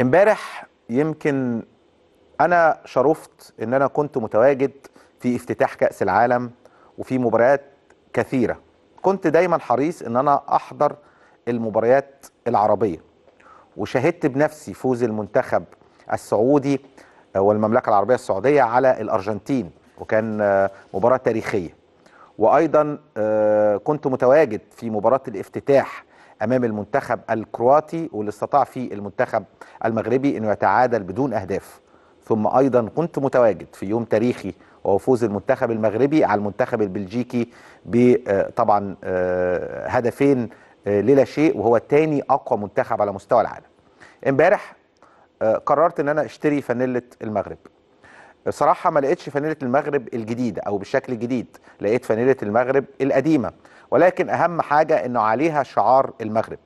امبارح يمكن انا شرفت ان انا كنت متواجد في افتتاح كاس العالم وفي مباريات كثيره كنت دايما حريص ان انا احضر المباريات العربيه وشاهدت بنفسي فوز المنتخب السعودي آه، والمملكه العربيه السعوديه على الارجنتين وكان آه، مباراه تاريخيه وايضا آه، كنت متواجد في مباراه الافتتاح امام المنتخب الكرواتي واللي استطاع فيه المنتخب المغربي انه يتعادل بدون اهداف ثم ايضا كنت متواجد في يوم تاريخي وهو فوز المنتخب المغربي على المنتخب البلجيكي بطبعا آه، آه، هدفين آه، للا شيء وهو تاني اقوى منتخب على مستوى العالم امبارح قررت ان انا اشتري فانيله المغرب صراحه ما لقيتش فانيله المغرب الجديده او بالشكل الجديد لقيت فانيله المغرب القديمه ولكن اهم حاجه انه عليها شعار المغرب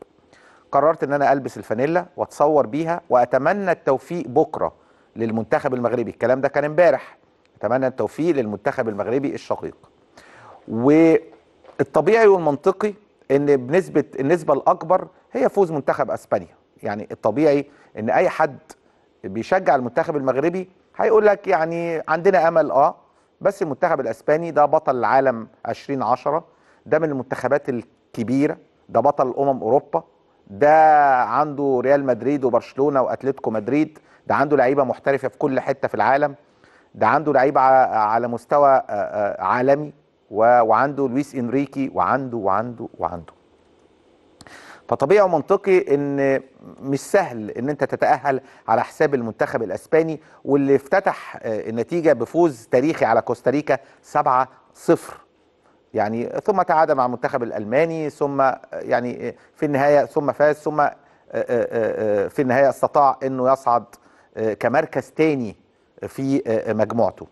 قررت ان انا البس الفانيلا واتصور بيها واتمنى التوفيق بكره للمنتخب المغربي الكلام ده كان امبارح اتمنى التوفيق للمنتخب المغربي الشقيق والطبيعي والمنطقي ان بنسبه النسبه الاكبر هي فوز منتخب اسبانيا يعني الطبيعي ان اي حد بيشجع المنتخب المغربي هيقول لك يعني عندنا امل اه بس المنتخب الاسباني ده بطل العالم 2010 ده من المنتخبات الكبيره ده بطل امم اوروبا ده عنده ريال مدريد وبرشلونه واتلتيكو مدريد ده عنده لعيبه محترفه في كل حته في العالم ده عنده لعيبه على مستوى آه، آه، عالمي وعنده لويس انريكي وعنده وعنده وعنده فطبيعي ومنطقي ان مش سهل ان انت تتاهل على حساب المنتخب الاسباني واللي افتتح آه، النتيجه بفوز تاريخي على كوستاريكا 7 0 يعني ثم تعادل مع المنتخب الالماني ثم آه، يعني آه، في النهايه ثم فاز ثم في النهايه استطاع انه يصعد كمركز تاني في مجموعته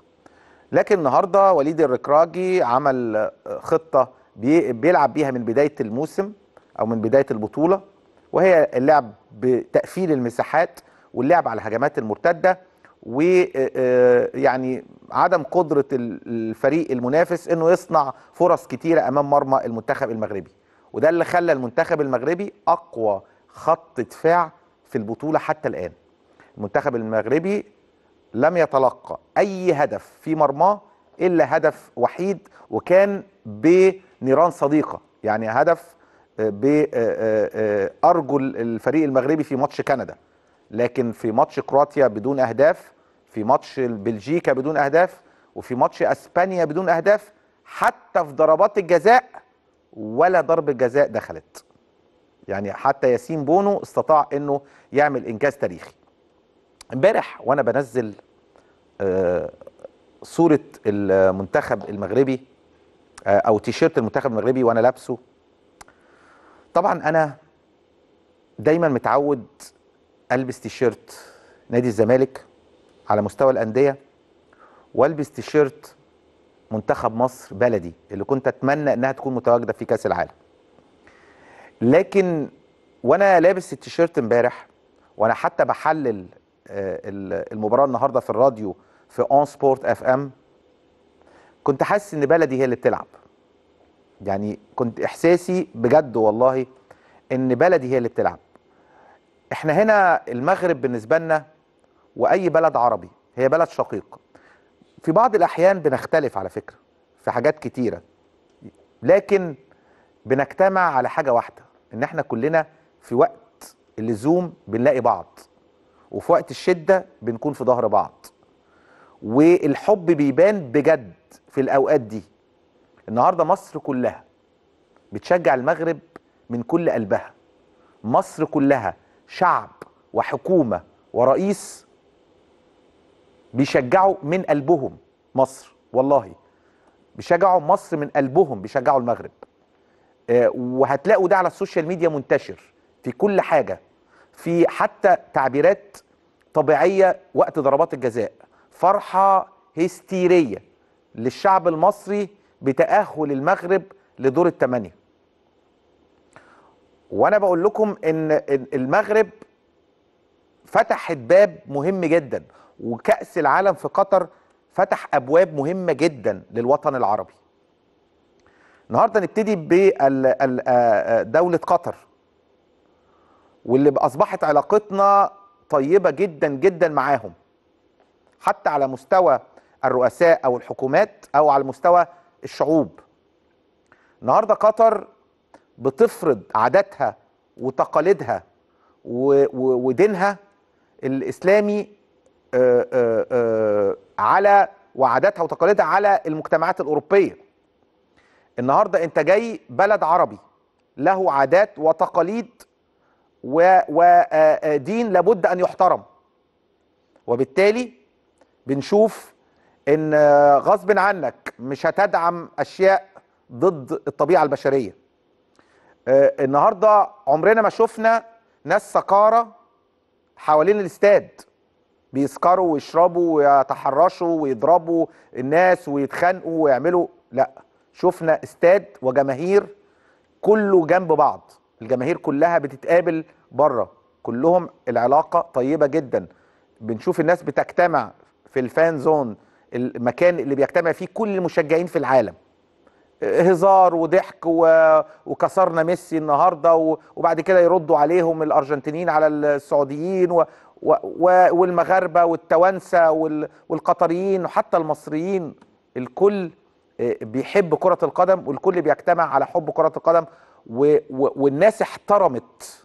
لكن النهارده وليد الركراجي عمل خطه بيلعب بيها من بدايه الموسم او من بدايه البطوله وهي اللعب بتقفيل المساحات واللعب على الهجمات المرتده ويعني آه، آه، عدم قدره الفريق المنافس انه يصنع فرص كتيره امام مرمى المنتخب المغربي وده اللي خلى المنتخب المغربي اقوى خط دفاع في البطوله حتى الان المنتخب المغربي لم يتلقى اي هدف في مرماه الا هدف وحيد وكان بنيران صديقه يعني هدف بارجل آه، آه، آه، الفريق المغربي في ماتش كندا لكن في ماتش كرواتيا بدون اهداف في ماتش بلجيكا بدون اهداف وفي ماتش اسبانيا بدون اهداف حتى في ضربات الجزاء ولا ضربه جزاء دخلت يعني حتى ياسين بونو استطاع انه يعمل انجاز تاريخي امبارح وانا بنزل صوره المنتخب المغربي او تيشيرت المنتخب المغربي وانا لابسه طبعا انا دايما متعود البس تيشيرت نادي الزمالك على مستوى الانديه والبس تيشيرت منتخب مصر بلدي اللي كنت اتمنى انها تكون متواجده في كاس العالم لكن وانا لابس التيشيرت امبارح وانا حتى بحلل آه، المباراه النهارده في الراديو في اون سبورت اف ام كنت حاسس ان بلدي هي اللي بتلعب يعني كنت احساسي بجد والله ان بلدي هي اللي بتلعب احنا هنا المغرب بالنسبه لنا واي بلد عربي هي بلد شقيق في بعض الاحيان بنختلف على فكره في حاجات كتيره لكن بنجتمع على حاجه واحده ان احنا كلنا في وقت اللزوم بنلاقي بعض وفي وقت الشده بنكون في ظهر بعض والحب بيبان بجد في الاوقات دي النهارده مصر كلها بتشجع المغرب من كل قلبها مصر كلها شعب وحكومه ورئيس بيشجعوا من قلبهم مصر والله بيشجعوا مصر من قلبهم بيشجعوا المغرب آه، وهتلاقوا ده على السوشيال ميديا منتشر في كل حاجه في حتى تعبيرات طبيعيه وقت ضربات الجزاء فرحه هستيريه للشعب المصري بتأهل المغرب لدور الثمانية وانا بقول لكم ان المغرب فتحت باب مهم جدا وكأس العالم في قطر فتح ابواب مهمة جدا للوطن العربي النهارده نبتدي بدولة قطر واللي اصبحت علاقتنا طيبة جدا جدا معاهم حتى على مستوى الرؤساء او الحكومات او على مستوى الشعوب النهارده قطر بتفرض عاداتها وتقاليدها ودينها الاسلامي آه، آه، آه، على وعاداتها وتقاليدها على المجتمعات الاوروبيه النهارده انت جاي بلد عربي له عادات وتقاليد ودين لابد ان يحترم وبالتالي بنشوف ان غصب عنك مش هتدعم اشياء ضد الطبيعه البشريه آه، النهارده عمرنا ما شفنا ناس سكاره حوالين الاستاد بيسكروا ويشربوا ويتحرشوا ويضربوا الناس ويتخانقوا ويعملوا لا شفنا استاد وجماهير كله جنب بعض الجماهير كلها بتتقابل بره كلهم العلاقه طيبه جدا بنشوف الناس بتجتمع في الفان زون المكان اللي بيجتمع فيه كل المشجعين في العالم هزار وضحك وكسرنا ميسي النهارده وبعد كده يردوا عليهم الارجنتينيين على السعوديين و و والمغاربه والتوانسه والقطريين وحتى المصريين الكل آه، بيحب كره القدم والكل بيجتمع على حب كره القدم والناس احترمت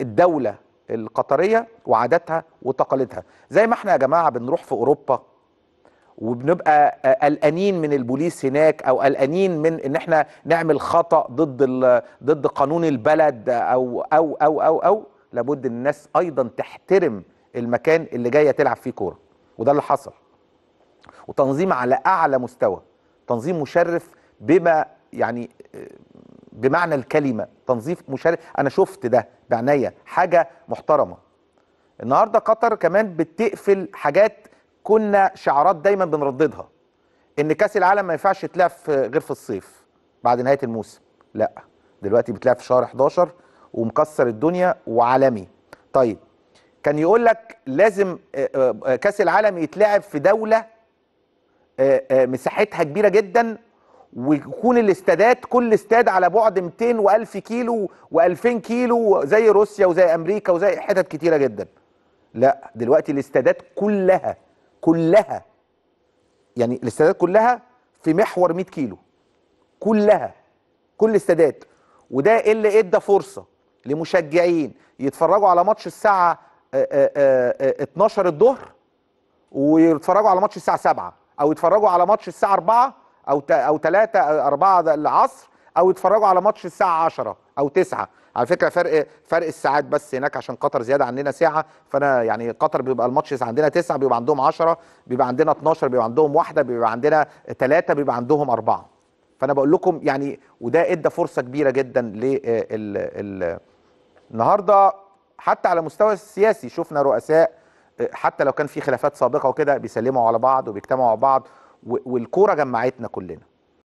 الدوله القطريه وعاداتها وتقاليدها زي ما احنا يا جماعه بنروح في اوروبا وبنبقى قلقانين من البوليس هناك او قلقانين من ان احنا نعمل خطا ضد ضد قانون البلد او او او او او لابد ان الناس ايضا تحترم المكان اللي جايه تلعب فيه كوره وده اللي حصل وتنظيم على اعلى مستوى تنظيم مشرف بما يعني بمعنى الكلمه تنظيف مشرف انا شفت ده بعناية حاجه محترمه النهارده قطر كمان بتقفل حاجات كنا شعارات دايما بنرددها ان كاس العالم ما ينفعش يتلعب غير في الصيف بعد نهايه الموسم لا دلوقتي بتلعب في شهر 11 ومكسر الدنيا وعالمي طيب كان يقول لك لازم آه، آه، آه، كاس العالم يتلعب في دوله مساحتها كبيره جدا ويكون الاستادات كل استاد على بعد 200 و1000 كيلو و2000 كيلو زي روسيا وزي امريكا وزي حتت كتيره جدا لا دلوقتي الاستادات كلها كلها يعني الاستادات كلها في محور 100 كيلو كلها كل الاستادات وده إيه اللي ادى فرصه لمشجعين يتفرجوا على ماتش الساعه 12 آه، آه، آه، الظهر ويتفرجوا على ماتش الساعه 7 او يتفرجوا على ماتش الساعه 4 او او 3 4 العصر او يتفرجوا على ماتش الساعه 10 او تسعة على فكره فرق فرق الساعات بس هناك عشان قطر زياده عننا ساعه فانا يعني قطر بيبقى الماتش عندنا تسعة بيبقى عندهم 10 بيبقى عندنا 12 بيبقى عندهم واحده بيبقى عندنا ثلاثه بيبقى عندهم اربعه فانا بقول لكم يعني وده ادى فرصه كبيره جدا ل النهارده حتى على مستوى السياسي شفنا رؤساء حتى لو كان في خلافات سابقه وكده بيسلموا على بعض وبيجتمعوا على بعض والكوره جمعتنا كلنا